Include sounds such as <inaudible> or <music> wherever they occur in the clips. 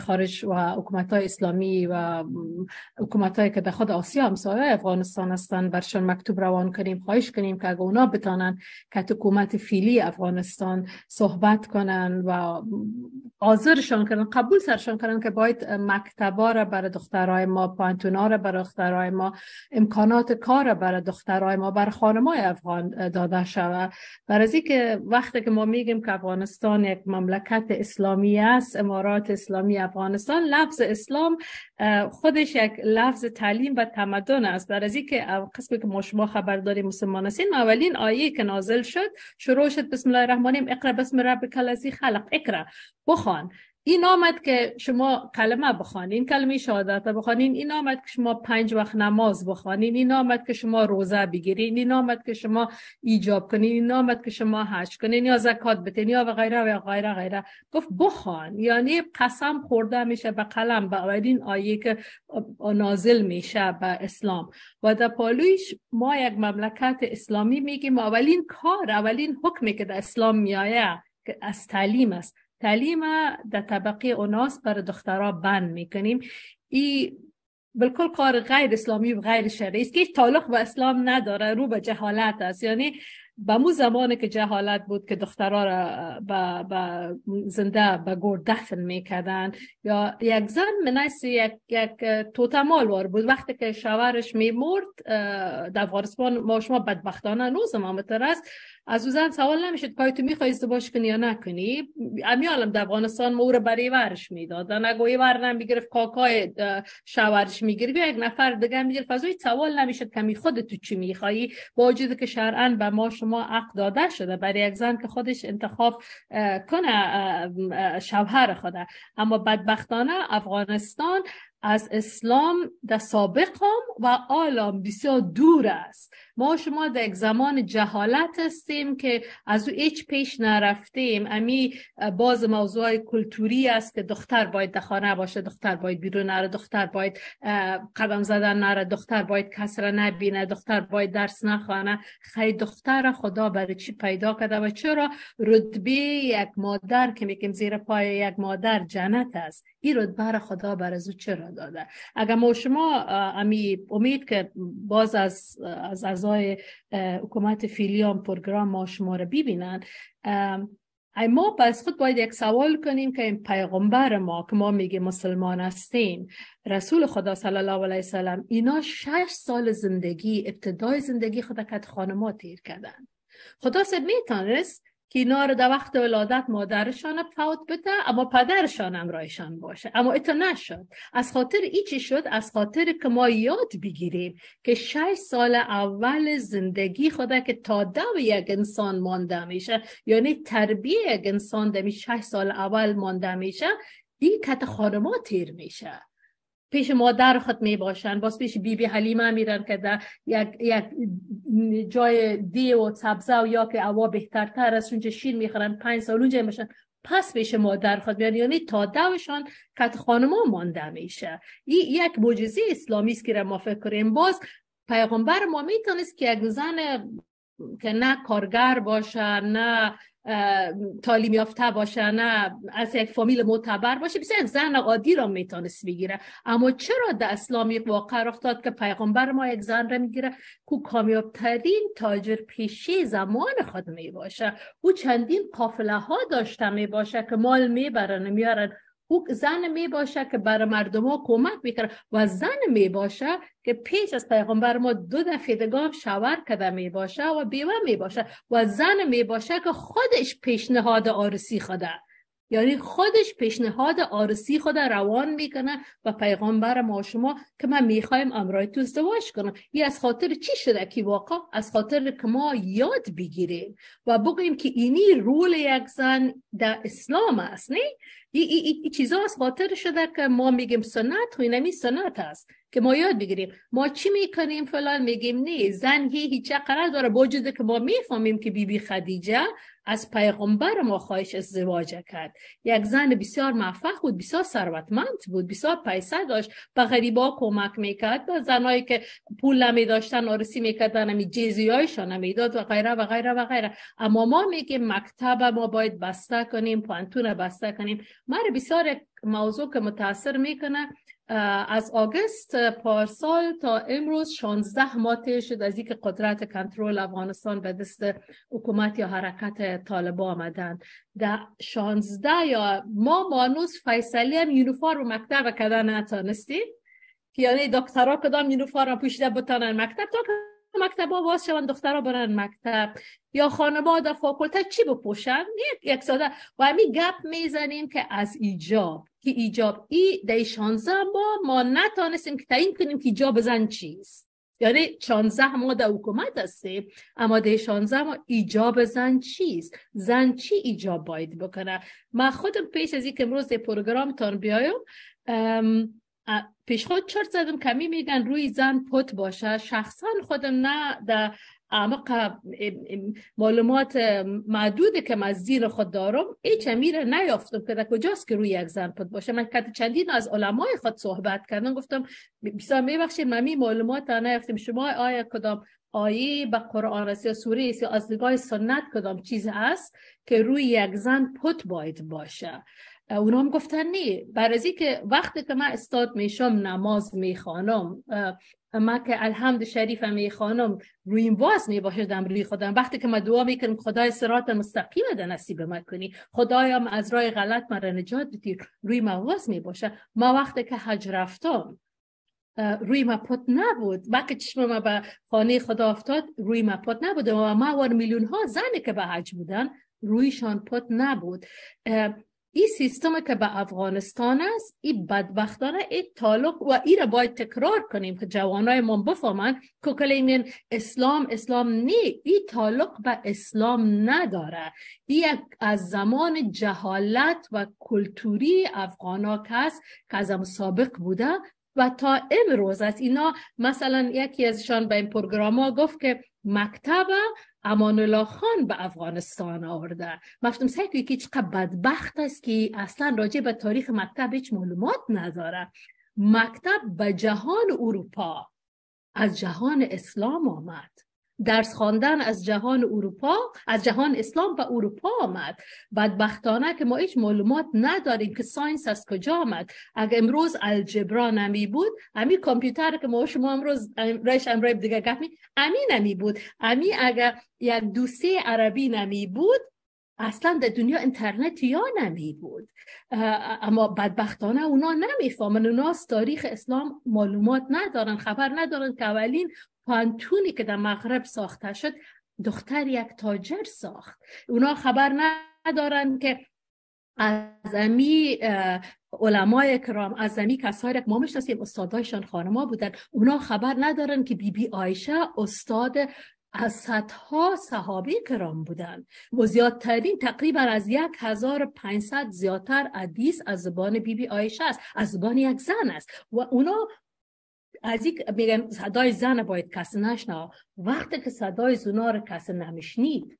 خارج و حکومت های اسلامی و حکومت که در خود آسیا همسایه افغانستان هستند برشان مکتوب روان کنیم خواهش کنیم که اگه اونا بتانن که حکومت فیلی افغانستان صحبت کنن و حاضرشان کنن قبول سرشان کنن که باید مکتبا را برای دخترای ما پانتونا را برای دخترای ما امکانات کار را برای دخترای ما بر خانمای افغان داده شود برای که وقتی که ما میگیم که افغانستان یک مملکت اسلامی است امارات اسلامی افغانستان لفظ اسلام خودش یک لفظ تعلیم و تمدن است در از که قسمی که ما شما خبر داریم مسلمان هستیم اولین آیه که نازل شد شروع شد بسم الله الرحمن الرحیم اقرا بسم ربک الذی خلق اقرا بخوان این آمد که شما کلمه بخوانین کلمه شهادت بخوانین این آمد که شما پنج وقت نماز بخوانین این آمد که شما روزه بگیرین این آمد که شما ایجاب کنین این آمد که شما حج کنین یا زکات بتین یا و غیره و غیره غیره گفت بخوان یعنی قسم خورده میشه به قلم به این آیه که نازل میشه به اسلام و در پالویش ما یک مملکت اسلامی میگیم اولین کار اولین حکمی که در اسلام میایه که از تعلیم است تعلیم در طبقه اوناس بر دخترا بند میکنیم ای بالکل کار غیر اسلامی و غیر شرعی است که تعلق به اسلام نداره رو به جهالت است یعنی به مو زمانی که جهالت بود که دخترها را به زنده به گور دفن میکردن یا یک زن منیس یک, یک توتمال وار بود وقتی که شوهرش میمرد در افغانستان ما شما بدبختانه روز ما است از او زن سوال نمیشد پای تو میخوای ازدواج کنی یا نکنی امیالم در افغانستان ما او رو برای ورش میداد اگه ای ور نمیگرفت کاکای شوهرش میگرفت یک نفر دیگه میگرفت از سوال نمیشد کمی خود تو چی میخوایی با وجود که شرعا به ما شما عقد داده شده برای یک زن که خودش انتخاب کنه شوهر خوده اما بدبختانه افغانستان از اسلام در سابق هم و آلام بسیار دور است ما شما در یک زمان جهالت هستیم که از او هیچ پیش نرفتیم امی باز موضوع کلتوری است که دختر باید در خانه باشه دختر باید بیرون نره دختر باید قدم زدن نره دختر باید کس را نبینه دختر باید درس نخوانه خیلی دختر خدا برای چی پیدا کرده و چرا رتبه یک مادر که میگیم زیر پای یک مادر جنت است این رتبه خدا برای او چرا داده اگر ما شما امی امید که باز از از اعضای حکومت فیلی پروگرام ما شما رو ببینن ما پس خود باید یک سوال کنیم که این پیغمبر ما که ما میگه مسلمان هستیم رسول خدا صلی الله علیه وسلم اینا شش سال زندگی ابتدای زندگی خود کت خانما تیر کردن خدا سب میتانست که اینا رو در وقت ولادت مادرشان فوت بده اما پدرشان رایشان باشه اما ایتا نشد از خاطر ایچی شد از خاطر که ما یاد بگیریم که شش سال اول زندگی خدا که تا دو یک انسان مانده میشه یعنی تربیه یک انسان دمی شش سال اول مانده میشه این کت خانما تیر میشه پیش مادر خود می باشن باز پیش بیبی بی حلیمه میرن که در یک, یک جای دی و سبزه و یا که بهتر بهترتر است اونجا شیر میخورن پنج سال اونجا میشن پس پیش مادر خود میان یعنی تا دوشان کت خانما مانده میشه این یک معجزه اسلامی است که ما فکر کنیم باز پیغمبر ما میتونست که یک زن که نه کارگر باشه نه تعلیم یافته باشه نه از یک فامیل معتبر باشه بسیار یک زن عادی را میتونست بگیره اما چرا در یک واقع داد که پیغمبر ما یک زن را میگیره که کامیابترین تاجر پیشی زمان خود میباشه او چندین قافله ها داشته میباشه که مال میبرن میارن او زن می باشه که بر مردم ها کمک میکنه و زن می باشه که پیش از پیغمبر ما دو دفعه دگاه شوار کده می باشه و بیوه می باشه و زن می باشه که خودش پیشنهاد آرسی خوده. یعنی خودش پیشنهاد آرسی خود روان میکنه و پیغمبر ما شما که من میخوایم امرای تو ازدواج کنم یه از خاطر چی شده که واقع از خاطر که ما یاد بگیریم و بگیم که اینی رول یک زن در اسلام است نه این ای ای چیزا از خاطر شده که ما میگیم سنت و اینمی سنت است که ما یاد بگیریم ما چی میکنیم فلان میگیم نه زن هی هیچ قرار داره با که ما میفهمیم که بیبی بی خدیجه از پیغمبر ما خواهش ازدواج کرد یک زن بسیار موفق بود بسیار ثروتمند بود بسیار پیسه داشت به غریبا کمک میکرد به زنایی که پول نمی داشتن آرسی میکردن همی جزی هایشان نمیداد و غیره و غیره و غیره اما ما میگیم مکتب ما باید بسته کنیم پانتون بسته کنیم ما بسیار موضوع که متاثر میکنه از آگست پارسال تا امروز 16 ماه طی شد از اینکه قدرت کنترل افغانستان به دست حکومت یا حرکت طالبا آمدند در 16 یا ما مانوس فیصلی هم یونیفرم مکتب کدن نتانستیم یعنی دکترها کدام یونیفرم پوشیده بتانن مکتب تا مکتب ها باز دختر دخترها برن مکتب یا در فاکولته چی بپوشن یک ساده و همی گپ میزنیم که از ایجاب که ایجاب ای دی شانزه ما ما نتانستیم که تعیین کنیم که ایجاب زن چیست یعنی چانزه ما در حکومت هستیم اما ده شانزه ما ایجاب زن چیست زن چی ایجاب باید بکنه من خودم پیش از اینکه امروز در پروگرام تان بیایم خود چرت زدم کمی میگن روی زن پت باشه شخصا خودم نه در عمق معلومات معدود که من از زیر خود دارم ای امیره نیافتم که در کجاست که روی یک زن پت باشه من کت چندین از علمای خود صحبت کردم گفتم بسیار میبخشید من معلومات رو نیافتم شما آیا کدام آیه به قرآن است یا سوره است از نگاه سنت کدام چیز است که روی یک زن پت باید باشه اونا هم گفتن نه برازی که وقتی که من استاد میشم نماز میخوانم ما که الحمد شریف می خانم روی باز می باشدم روی خودم وقتی که ما دعا میکنم خدای سرات مستقیم ده نصیب ما کنی خدایم از راه غلط را نجات بدی روی ما می باشه ما وقتی که حج رفتم روی پت نبود ما که چشم ما به خانه خدا افتاد روی پت نبود و ما ور میلیون ها زنی که به حج بودن رویشان پت نبود این سیستم که به افغانستان است این بدبختانه این تعلق و این را باید تکرار کنیم که جوانای ما بفهمن که اسلام اسلام نی این تعلق به اسلام نداره این از زمان جهالت و کلتوری افغانا که که از سابق بوده و تا امروز از اینا مثلا یکی ازشان به این ها گفت که مکتب امان الله خان به افغانستان آورده مفتوم سعی که چقدر بدبخت است که اصلا راجع به تاریخ مکتب هیچ معلومات نداره مکتب به جهان اروپا از جهان اسلام آمد درس خواندن از جهان اروپا از جهان اسلام به اروپا آمد بدبختانه که ما هیچ معلومات نداریم که ساینس از کجا آمد اگر امروز الجبرا نمی بود امی کامپیوتر که ما شما امروز رش امروز دیگه گفتیم امی نمی بود امی اگر یک سه عربی نمی بود اصلا در دنیا اینترنت یا نمی بود اما بدبختانه اونا فهمن اونا از تاریخ اسلام معلومات ندارن خبر ندارن که اولین پانتونی که در مغرب ساخته شد دختر یک تاجر ساخت اونا خبر ندارن که از امی علمای کرام از امی کسایی که ما میشناسیم استادایشان خانما بودن اونا خبر ندارن که بیبی بی آیشه استاد از صدها صحابه کرام بودند و زیادترین تقریبا از 1500 زیادتر عدیس از زبان بیبی بی آیشه است از زبان یک زن است و اونا از یک میگن صدای زن باید کس نشنا وقتی که صدای زنا رو کسی نمیشنید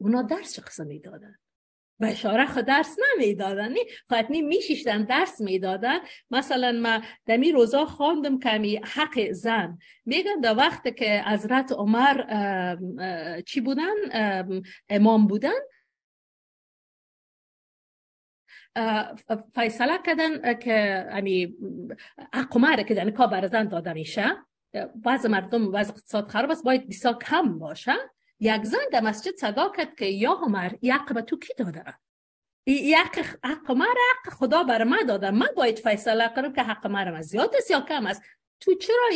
اونا درس شخص میدادن بشاره خود درس نمیدادن خاطنی میشیشتن درس میدادن مثلا ما دمی روزا خواندم کمی حق زن میگن در وقت که حضرت عمر چی بودن امام بودن فیصله کردن که یعنی، امی عمر که یعنی بر برزن داده میشه بعض مردم وضع اقتصاد خراب است باید بسیار کم باشه یک زن در مسجد صدا کرد که یا عمر یک به تو کی داده یک حق مرا حق خدا بر من داده من باید فیصله کنم که حق مرا زیاد است یا کم است تو چرا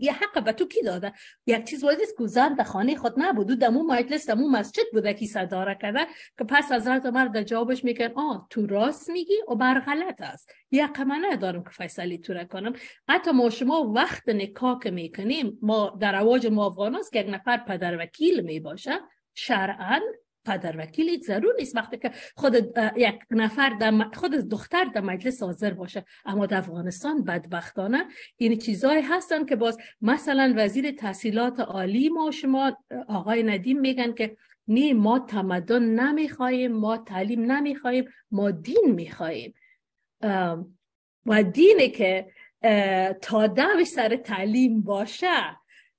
یه حق به تو کی داده یک چیز وزیست که زن در خانه خود نبود و دمو مجلس دمو مسجد بوده که صداره کرده که پس از رد عمر در جوابش میگن آه تو راست میگی و بر غلط است یک من ندارم که فیصلی تو را کنم حتی ما شما وقت نکاح که میکنیم ما در رواج ما افغان که یک نفر پدر وکیل میباشه شرعن پدر وکیل ضرور نیست وقتی که خود یک نفر در خود دختر در مجلس حاضر باشه اما در افغانستان بدبختانه این چیزهایی هستن که باز مثلا وزیر تحصیلات عالی ما شما آقای ندیم میگن که نه ما تمدن نمیخوایم، ما تعلیم نمیخواهیم ما دین میخواهیم و دینی که تا دوش سر تعلیم باشه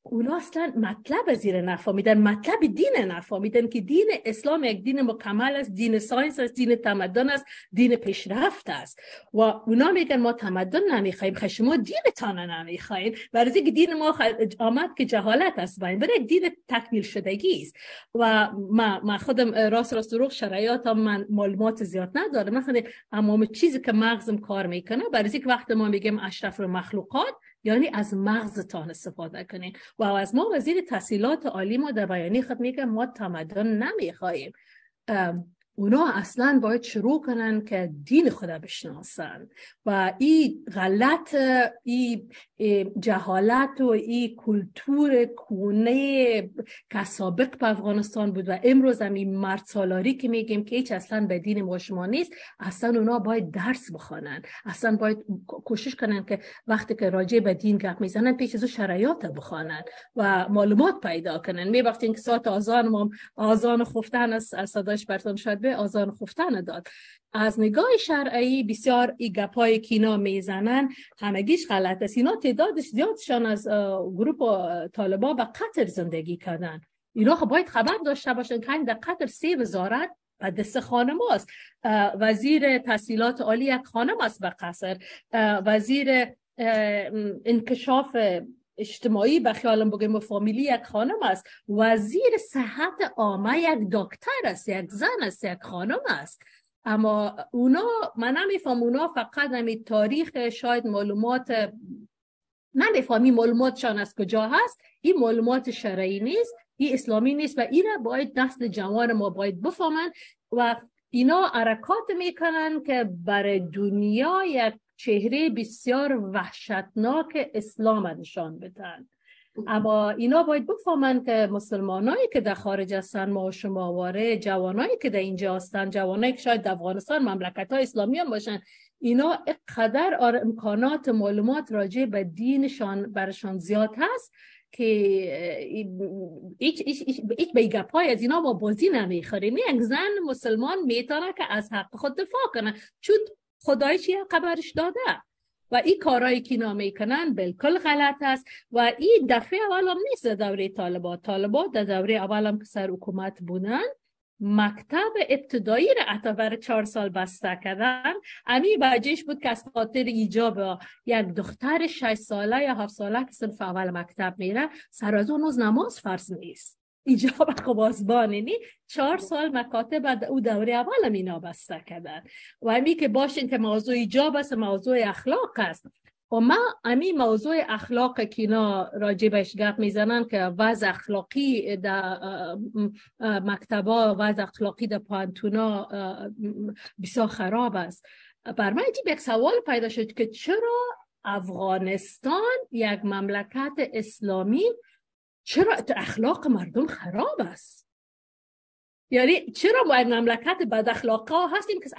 اونا اصلا مطلب زیر نفهمیدن مطلب دین نفهمیدن که دین اسلام یک دین مکمل است دین ساینس است دین تمدن است دین پیشرفت است و اونا میگن ما تمدن نمیخوایم خیلی شما دینتان نمیخواین برای که دین ما آمد که جهالت است باید برای دین تکمیل شدگی است و ما, خودم راست راست دروغ شرایط هم من معلومات زیاد ندارم مثلا امام چیزی که مغزم کار میکنه برای که وقت ما میگیم اشرف مخلوقات یعنی از مغزتان استفاده کنین و از ما وزیر تحصیلات عالی ما در بیانی خود میگه ما تمدن نمیخواییم اونا اصلا باید شروع کنن که دین خدا بشناسن و این غلط این جهالت و این کلتور کونه که سابق به افغانستان بود و امروز هم این مرد سالاری که میگیم که هیچ اصلا به دین ما شما نیست اصلا اونا باید درس بخوانن اصلا باید کوشش کنن که وقتی که راجع به دین گپ میزنن پیش از شرایط بخوانن و معلومات پیدا کنن می که ساعت آزان ما آزان خفتن از صداش به آزار خفتن داد از نگاه شرعی بسیار ای گپای کینا میزنن همگیش غلط است اینا تعدادش زیادشان از گروپ طالبا به قطر زندگی کردن اینا خب باید خبر داشته باشن که در قطر سه وزارت و دست خانم وزیر تحصیلات عالی یک خانم است به قصر وزیر انکشاف اجتماعی به خیالم بگیم و فامیلی یک خانم است وزیر صحت عامه یک دکتر است یک زن است یک خانم است اما اونا من نمیفهم اونا فقط نمی تاریخ شاید معلومات معلومات معلوماتشان از کجا هست این معلومات شرعی نیست این اسلامی نیست و این باید نسل جوان ما باید بفهمن و اینا حرکات میکنن که برای دنیا یک چهره بسیار وحشتناک اسلام نشان بدن اما اینا باید بفهمند که مسلمانایی که در خارج هستن ما و شما واره جوانایی که در اینجا هستن جوانایی که شاید در افغانستان مملکت های اسلامی هم باشن اینا اقدر امکانات معلومات راجع به دینشان برشان زیاد هست که یک ایچ بیگه از اینا با بازی نمیخوریم یک زن مسلمان میتونه که از حق خود دفاع کنه خدای چی خبرش داده و این کارایی که اینا کنن بالکل غلط است و این دفعه اول هم نیست در دوره طالبا طالبا در دوره هم که سر حکومت بودن مکتب ابتدایی را حتی برای چهار سال بسته کردن امی بجهش بود که از خاطر ایجاب یک دختر شش ساله یا هفت ساله که صرف اول مکتب میره سر از نماز فرض نیست ایجاب <laughs> خب بازبان یعنی چهار سال مکاتب او دوره اول اینا بسته کردن و امی که باشین که موضوع ایجاب است موضوع اخلاق است و خب ما امی موضوع اخلاق که اینا راجبش گفت میزنن که وضع اخلاقی در مکتبا وضع اخلاقی در پانتونا بسیار خراب است بر من یک سوال پیدا شد که چرا افغانستان یک مملکت اسلامی چرا اخلاق مردم خراب است یعنی چرا ما مملکت بد اخلاق هستیم که